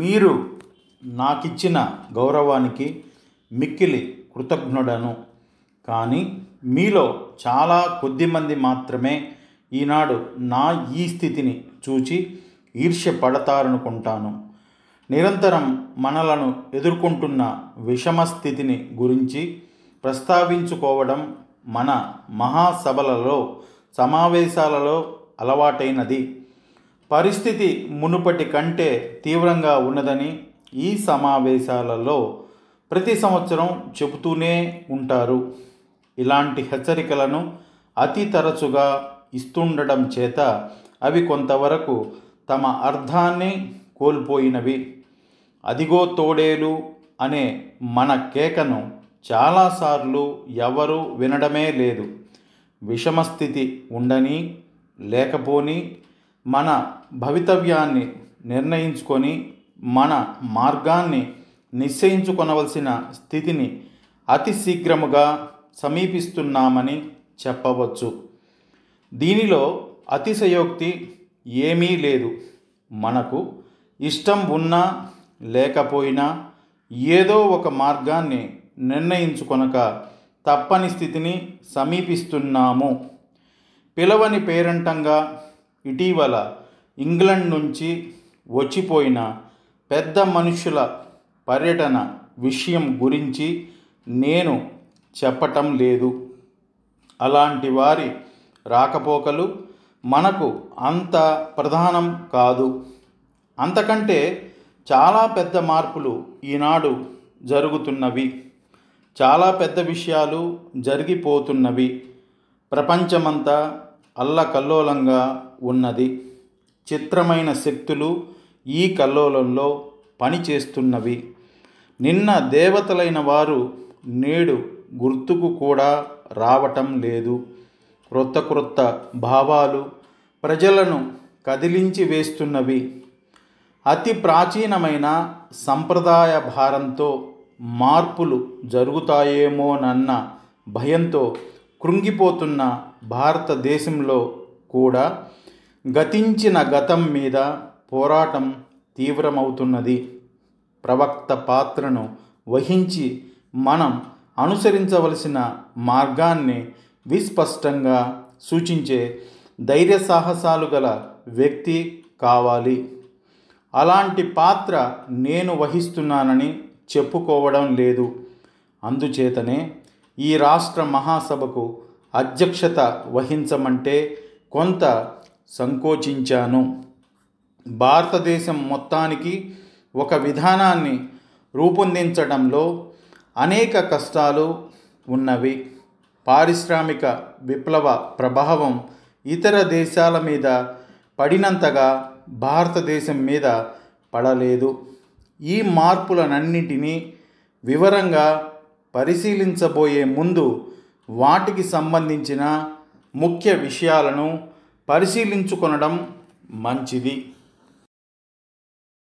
మీరు నాకిచ్చిన గౌరవానికి మిక్కిలి కృతజ్ఞుడను కానీ మీలో చాలా కొద్దిమంది మాత్రమే ఈనాడు నా ఈ స్థితిని చూచి ఈర్ష్య పడతారనుకుంటాను నిరంతరం మనలను ఎదుర్కొంటున్న విషమ స్థితిని గురించి ప్రస్తావించుకోవడం మన మహాసభలలో సమావేశాలలో అలవాటైనది పరిస్థితి మునుపటి కంటే తీవ్రంగా ఉన్నదని ఈ సమావేశాలలో ప్రతి సంవత్సరం చెబుతూనే ఉంటారు ఇలాంటి హెచ్చరికలను అతి తరచుగా ఇస్తుండడం చేత అవి కొంతవరకు తమ అర్థాన్ని కోల్పోయినవి అదిగో తోడేలు అనే మన కేకను చాలాసార్లు ఎవరు వినడమే లేదు విషమస్థితి ఉండని లేకపోని మన భవితవ్యాన్ని నిర్ణయించుకొని మన మార్గాన్ని నిశ్చయించుకొనవలసిన స్థితిని అతి శీఘ్రముగా సమీపిస్తున్నామని చెప్పవచ్చు దీనిలో అతిశయోక్తి ఏమీ లేదు మనకు ఇష్టం ఉన్నా లేకపోయినా ఏదో ఒక మార్గాన్ని నిర్ణయించుకొనక తప్పని స్థితిని సమీపిస్తున్నాము పిలవని పేరంటంగా ఇటీవల ఇంగ్లండ్ నుంచి వచ్చిపోయిన పెద్ద మనుషుల పర్యటన విషయం గురించి నేను చెప్పటం లేదు అలాంటి వారి రాకపోకలు మనకు అంత ప్రధానం కాదు అంతకంటే చాలా పెద్ద మార్పులు ఈనాడు జరుగుతున్నవి చాలా పెద్ద విషయాలు జరిగిపోతున్నవి ప్రపంచమంతా అల్లకల్లోలంగా ఉన్నది చిత్రమైన శక్తులు ఈ కల్లోలంలో పనిచేస్తున్నవి నిన్న దేవతలైన వారు నేడు గుర్తుకు కూడా రావటం లేదు క్రొత్త క్రొత్త భావాలు ప్రజలను కదిలించి వేస్తున్నవి అతి ప్రాచీనమైన సంప్రదాయ భారంతో మార్పులు జరుగుతాయేమోనన్న భయంతో కృంగిపోతున్న భారతదేశంలో కూడా గతించిన గతం మీద పోరాటం తీవ్రమవుతున్నది ప్రవక్త పాత్రను వహించి మనం అనుసరించవలసిన మార్గాన్ని విస్పష్టంగా సూచించే ధైర్య సాహసాలు గల వ్యక్తి కావాలి అలాంటి పాత్ర నేను వహిస్తున్నానని చెప్పుకోవడం లేదు అందుచేతనే ఈ రాష్ట్ర మహాసభకు అధ్యక్షత వహించమంటే కొంత సంకోచించాను భారతదేశం మొత్తానికి ఒక విధానాన్ని రూపొందించడంలో అనేక కష్టాలు ఉన్నవి పారిశ్రామిక విప్లవ ప్రభావం ఇతర దేశాల మీద పడినంతగా భారతదేశం మీద పడలేదు ఈ మార్పులనన్నిటినీ వివరంగా పరిశీలించబోయే ముందు వాటికి సంబంధించిన ముఖ్య విషయాలను పరిశీలించుకొనడం మంచిది